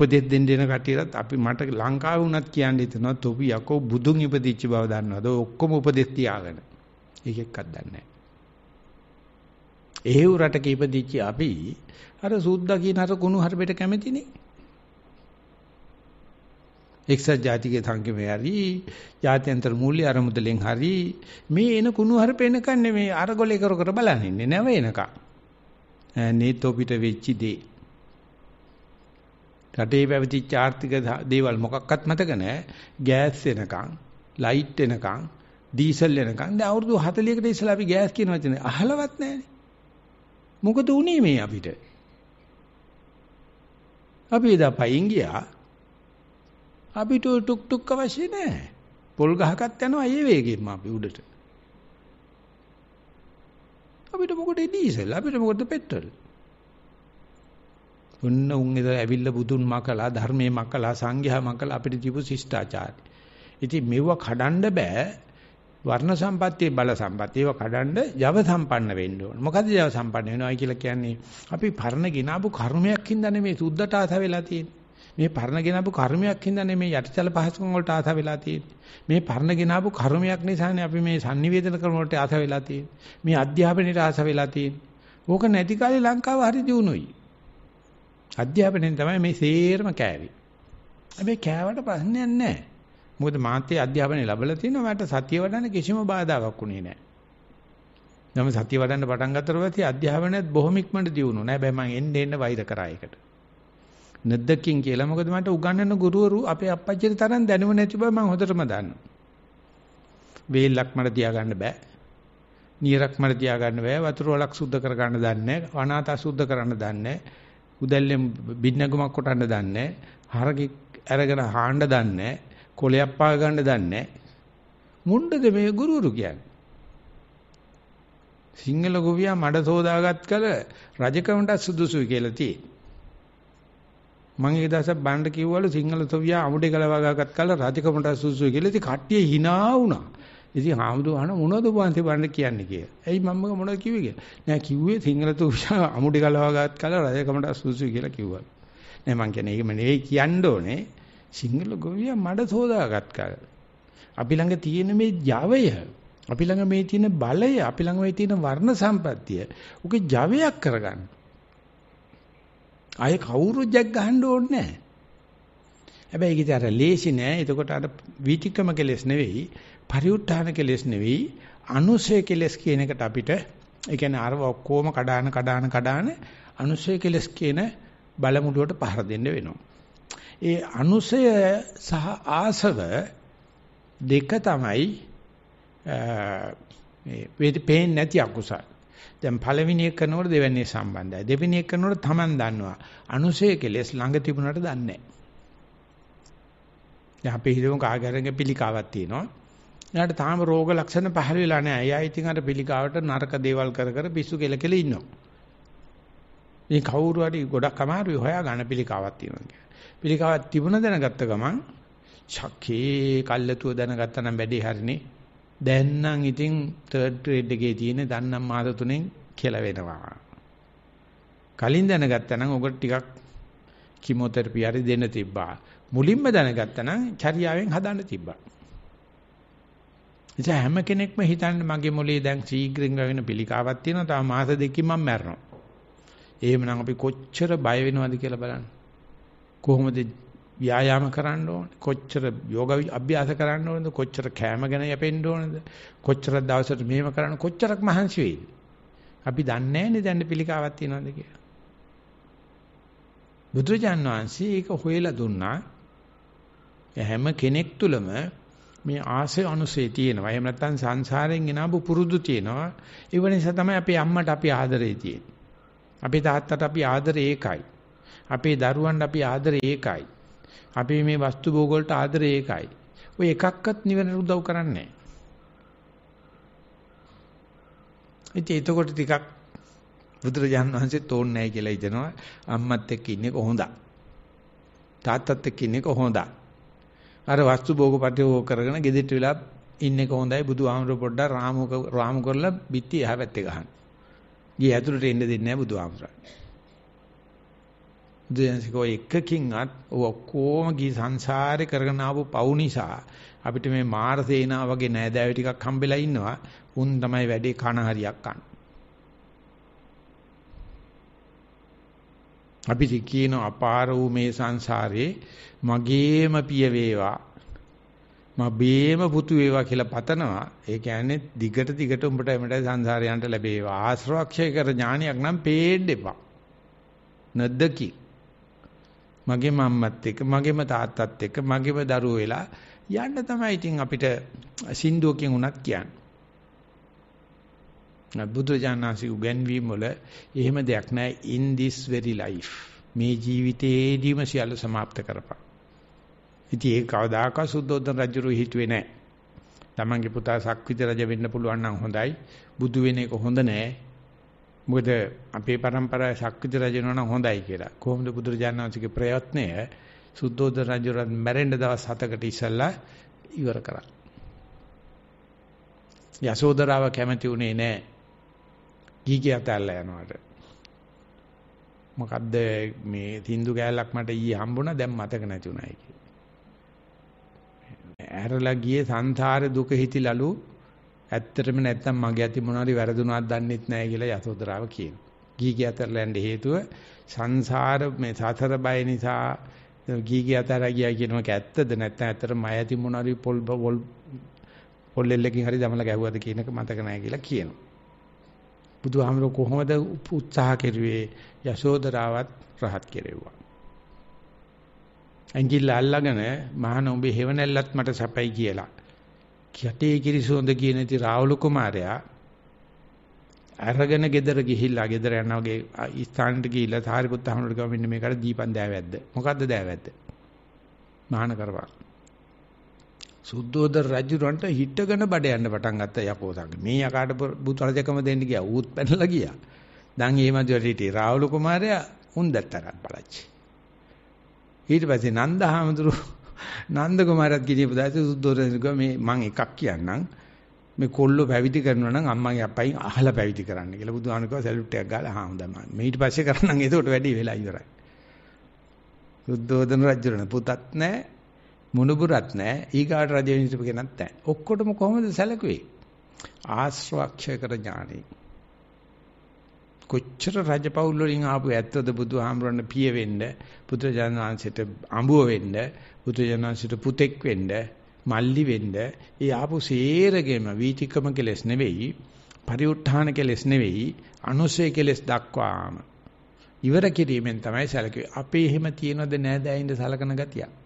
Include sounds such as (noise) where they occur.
උපදෙස් දෙන්න දෙන කටියලත් අපි මට ලංකාවේ වුණත් කියන්න හිතනවා තොපි යකෝ බුදුන් ඉපදිච්ච බව දන්නවද ඔක්කොම උපදෙස් තියාගෙන ඒක එක්කක් දන්නේ නැහැ ඒව රටක ඉපදිච්ච අපි අර සුද්දා කියන අර කුණු හරබෙට කැමතිනේ එක්සත් ජාතිකයේ සංකේමේ හරි ජාත්‍යන්තර මූල්‍ය අරමුදලෙන් හරි මේ එන කුණු හරපේනකන් නෙමේ අරගොලේ කර කර බලන්නේ නැව එනකන් නේතෝ පිට වෙච්චි දේ රටේ පැවතිච්ච ආර්ථික දේවල් මොකක්වත් මතක නැහැ. ගෑස් එනකන්, ලයිට් එනකන්, ඩීසල් එනකන් දැන් අවුරුදු 40කට ඉස්සලා අපි ගෑස් කියන වචනේ අහලවත් නැහැනේ. මොකද උනේ මේ අපිට? අපි එදා පයින් ගියා. අපිට ටුක් ටුක් අවශ්‍ය නැහැ. පොල් ගහකත් යනවා ඒ වේගෙම අපි උඩට. අපිට මොකටද ඩීසල්? අපිට මොකටද පෙට්‍රල්? ඔන්න උන් ඉතල ඇවිල්ලා බුදුන් මකලා ධර්මයේ මකලා සංඝයා මකලා අපිට තිබු ශිෂ්ටාචාරය. ඉතින් මෙව කඩන්න බෑ වර්ණ සම්පත්තියේ බල සම්පත්තිය ඒව කඩන්න යව සම්පන්න වෙන්න ඕන. මොකද යව සම්පන්න වෙනවා කියලා කියන්නේ අපි පරණ ගినాපු කර්මයක් හින්දා නෙමෙයි සුද්ධට ආස වෙලා තියෙන්නේ. මේ පරණ ගෙනාවු කර්මයක් හින්දා නෙමේ යටිතල පහසුකම් වලට ආස වෙලා තියෙන්නේ. මේ පරණ ගෙනාවු කර්මයක් නිසානේ අපි මේ sannivedana ක්‍රම වලට ආස වෙලා තියෙන්නේ. මේ අධ්‍යාපනයේ ආස වෙලා තියෙන්නේ. ඕක නැති කාලේ ලංකාව හරි දියුණුවයි. අධ්‍යාපනයෙන් තමයි මේ සේරම කෑවේ. හැබැයි කෑවට ප්‍රශ්නයක් නැහැ. මොකද මාත්‍ය අධ්‍යාපනය ලැබලා තිනවා මට සතිය වඩන්න කිසිම බාධාවක් උනේ නැහැ. නම් සතිය වඩන්න පටන් ගත්තට පස්සේ අධ්‍යාපනයත් බොහොම ඉක්මනට දියුණු නෑ. හැබැයි මම එන්න එන්න වෛර කරා ඒකට. නද්දකින් කියලා මොකද මට උගන්වන ගුරුවරු අපේ අප්පච්චිට තරම් දැනුම නැති බව මම හොඳටම දන්නවා. වේලක් මට තියාගන්න බෑ. නියරක් මට තියාගන්න බෑ. වතුර වලක් සුද්ධ කරගන්න දන්නේ නැහැ. අනාථ අසුද්ධ කරන්න දන්නේ නැහැ. උදැල්ලෙන් බින්නගමක් කොටන්න දන්නේ හරකෙක් අරගෙන හාන්න දන්නේ කොලයක් පා ගන්න දන්නේ මුණ්ඩද මේ ගුරුවරු කියන්නේ සිංහල ගොවියා මඩ සෝදාගත් කල රජකමට සුදුසුයි කියලා තියෙනවා මම ඒ දවසක් බණ්ඩ කිව්වලු සිංහල සොවියා අමුඩේ ගලවා ගත්ත කල රජකමට සුසු කියලා ඉතින් කට්ටිය hina වුණා. ඉතින් ආමුදු අහන මොනවද උපන්සේ බලන්න කියන්නේ කියලා. එයි මම මොනවද කිව්වේ කියලා. නෑ කිව්වේ සිංහල තුෂා අමුඩි ගලවගත් කල රජකමට සුසු කියලා කිව්වා. නෑ මං කියන්නේ ඒකම නෙවෙයි කියන්න ඕනේ. සිංහල ගොවියා මඩ සෝදාගත් කල. අපි ළඟ තියෙන මේ ජවය, අපි ළඟ මේ තියෙන බලය, අපි ළඟ මේ තියෙන වර්ණ සම්පත්තිය උගේ ජවයක් කරගන්න. ආයේ කවුරු ජග් ගහන්න ඕනේ නෑ. හැබැයි ඒක ඉතින් අර ලේසි නෑ. එතකොට අර වීතික්‍රම කෙලස් නෙවෙයි. පරිඋත්ථාන කෙලෙස් නෙවෙයි අනුසය කෙලෙස් කියන එකට අපිට ඒ කියන්නේ අරව ඔක්කොම කඩාන කඩාන කඩාන අනුසය කෙලෙස් කියන බලමුඩුවට පහර දෙන්න වෙනවා. ඒ අනුසය සහ ආසව දෙක තමයි මේ පේන්නේ නැති අකුසල්. දැන් පළවෙනි එක කරනකොට දෙවෙනි සම්බන්ධයි. දෙවෙනි එක කරනකොට Taman දන්නවා. අනුසය කෙලෙස් ළඟ තිබුණාට දන්නේ නැහැ. දැන් අපි හිතමු කාගරගේ පිළිකාවක් තියෙනවා. එයාට තාම රෝග ලක්ෂණ පහළ වෙලා නැහැ. එයා ඉතින් අර පිළිකාවට නරක දේවල් කර කර පිස්සු කෙලකෙල ඉන්නවා. මේ කවුරු හරි ගොඩක් අමාරුයි හොයා ගන්න පිළිකාවක් තියෙනවා කියන්නේ. පිළිකාවක් තිබුණ දැනගත්ත ගමන් ශක්කේ කල්ලතුව දැනගත්තා නම් වැඩේ හරිනේ. දැන් නම් ඉතින් 3rd grade එකේ තියෙන දන්නම් මාස තුනෙන් කියලා වෙනවා. කලින් දැනගත්තා නම් ඔකට ටිකක් කිමෝതെරපි හරි දෙන්න තිබ්බා. මුලින්ම දැනගත්තා නම් චර්යාවෙන් හදන්න තිබ්බා. නිසා හැම කෙනෙක්ම හිතන්නේ මගේ මොලේ දැන් ශීඝ්‍රයෙන් වෙන පිළිකාවක් තියෙනවා. තව මාස දෙකකින් මම මැරෙනවා. එහෙමනම් අපි කොච්චර බය වෙනවද කියලා බලන්න. කොහොමද ව්‍යායාම කරන්න ඕනේ? කොච්චර යෝග අභ්‍යාස කරන්න ඕනද? කොච්චර කෑම ගැන යැපෙන්න ඕනද? කොච්චර දවසට මෙහෙම කරන්න කොච්චරක් මහන්සි වෙයිද? අපි දන්නේ නැහැනේ දැන් පිළිකාවක් තියෙනවද කියලා. බුදුරජාන් වහන්සේ ඒක හොයලා දුන්නා. හැම කෙනෙක් තුළම මේ ආසේ අනුසේ තියෙනවා. එහෙම නැත්නම් සංසාරයෙන් එනබු පුරුදු තියෙනවා. ඒ නිසා තමයි අපේ අම්මට අපි ආදරේ තියෙන්නේ. අපේ තාත්තට අපි ආදරේ ඒකයි. අපේ දරුවන්ට අපි ආදරේ ඒකයි. අපි මේ වස්තු භෝග වලට ආදරේ ඒකයි. ඔය එකක්වත් නිවනට උදව් කරන්නේ නැහැ. ඉතින් එතකොට ටිකක් බුදුරජාන් වහන්සේ තෝන්නේ නැහැ කියලා හිතනවා. අම්මත් එක්ක ඉන්නේ කොහොඳා. තාත්තත් එක්ක ඉන්නේ කොහොඳා. අර වස්තු භෝගපටිව කරගෙන gedit වෙලා ඉන්නේ කොහොඳයි බුදුහාමුදුර පොඩ්ඩක් රාමු රාමු කරලා පිටි එහා පැත්තේ ගහන්න. ගියේ ඇතුළට එන්න දෙන්නේ නැහැ බුදුහාමුදුරන්. දෙයන්සිකෝ එකකින්වත් ඔක්කොම ගිහි සංසාරේ කරගෙන ආපු පව් නිසා අපිට මේ මාර සේනා වගේ නෑදෑයෝ ටිකක් හම්බෙලා ඉන්නවා. උන් තමයි වැඩේ කණ හරියක් කන්නේ. අපි කියන අපාර වූ මේ සංසාරේ මගේම පිය වේවා මබේම පුතු වේවා කියලා පතනවා. ඒ කියන්නේ දිගට දිගට උඹට එමෙට සංසාරයන්ට ලැබේවා. ආශ්‍රවක්ෂය කර ඥානියක් නම් පේන්න එපා. නද්දකි. මගේ මම්මත් එක්ක, මගේම තාත්තත් එක්ක, මගේම දරුවෝ වෙලා යන්න තමයි ඉතින් අපිට සින්දුවකින් උනත් කියන්නේ. බුදුජානනාසි උගන්වීම වල එහෙම දෙයක් නැහැ in this very life. මේ ජීවිතයේදීම සියල්ල સમાપ્ત කරපන්. ඉතින් ඒක කවදාකවත් සුද්ධෝදන රජුරු හිතුවේ නැහැ. තමන්ගේ පුතා සක්විත රජ වෙන්න පුළුවන් නම් හොඳයි. බුදු වෙන එක හොඳ නැහැ. මොකද අපේ પરම්පරාවේ සක්විත රජ වෙනවා නම් හොඳයි කියලා. කොහොමද බුදුරජාණන්සේගේ ප්‍රයත්නය සුද්ධෝදන රජුරත් මැරෙන්න දවස් 7කට ඉස්සෙල්ලා ඉවර කරා. යසෝදරාව කැමති වුණේ නැහැ. ගීගේ අතල්ලා යනවාට. මොකද්ද මේ තින්දු ගෑල්ලක් මට ඊයේ හම්බුණා දැන් මතක නැතුණයි කියලා. ඇරලා ගියේ සංසාර දුක හිතිලලු ඇත්තටම නැත්තම් මගේ අති මොනවාරි වැරදුනාක් දන්නෙත් නැහැ කියලා යසෝදරාව කියනවා. ගීගේ අතල්ලා යන්න හේතුව සංසාර මේ සතර බය නිසා ගීගේ අතර ගියා කියන එක ඇත්තද නැත්නම් ඇත්තට මය ඇති මොනවාරි පොල් පොල් පොල්ලෙල්ලකින් හරි දමලා ගැහුවද කියන එක මතක නැහැ කියලා කියනවා. බුදුහාමර කොහොමද උත්සාහ කෙරුවේ යශෝදරාවත් රහත් කෙරෙව්වා. ඇඟිල්ල අල්ලගෙන මහාන උඹේ හේවණල්ලත් මට සැපයි කියලා. යටේ කිරිසොඳ කියන ඉති රාහුල කුමාරයා අරගෙන ගෙදර ගිහිල්ලා ගෙදර යන වගේ ස්ථානෙට ගිහිල්ලා සාරිපුත් අහනට ගාව මෙන්න මේකට දීපන් දෑවැද්ද. මොකද්ද දෑවැද්ද? මහාන කරවා. සුද්ධෝදර රජුරන්ට හිටගෙන බඩ යන්න පටන් ගත්තා යකෝ සංගේ. මේ යකාට බුතල දෙකම දෙන්න ගියා. ඌත් පැනලා ගියා. දැන් ඒ මැදට හිටියේ රාහුල කුමාරයා උන් දැත්තරක් බලච්චි. ඊට පස්සේ නන්ද හාමුදුරු (laughs) නන්ද කුමාරත් ගිහියපු දාසේ සුද්ධෝදර කිව්වා මේ මං එකක් කියන්නම්. මේ කොල්ලෝ පැවිදි කරනවා නම් අම්මගේ අප්පයින් අහලා පැවිදි කරන්න කියලා බුදුහාම කිව්වා සැලුට් එකක් ගාලා හාමුදුරුවෝ මම. මේ ඊට පස්සේ කරනම් (laughs) එතකොට වැඩි වෙලා ඉවරයි. සුද්ධෝදන රජුරණ පුතත් නැහැ මුණුබුරත් නැහැ. ඊගාට රජ වෙන හිටපු කෙනත් නැහැ. ඔක්කොටම කොහොමද සැලකුවේ? ආශ්‍රවක්ෂය කර ඥානෙයි. කොච්චර රජපෞල් වලින් ආපු ඇත්තද බුදුහාමරණ පිය වෙන්න පුත්‍රජන වංශයට අඹුව වෙන්න පුත්‍රජන වංශයට පුතෙක් වෙන්න මල්ලි වෙන්න ඒ ආපු සේරගෙම වීතිකම කෙලස් නෙවෙයි පරිඋත්ථාන කෙලස් නෙවෙයි අනුසය කෙලස් දක්වාම ඉවර කිරීමෙන් තමයි සැලකුවේ අපේ එහෙම තියනද නැද ඇයින්ද සලකන ගතියක්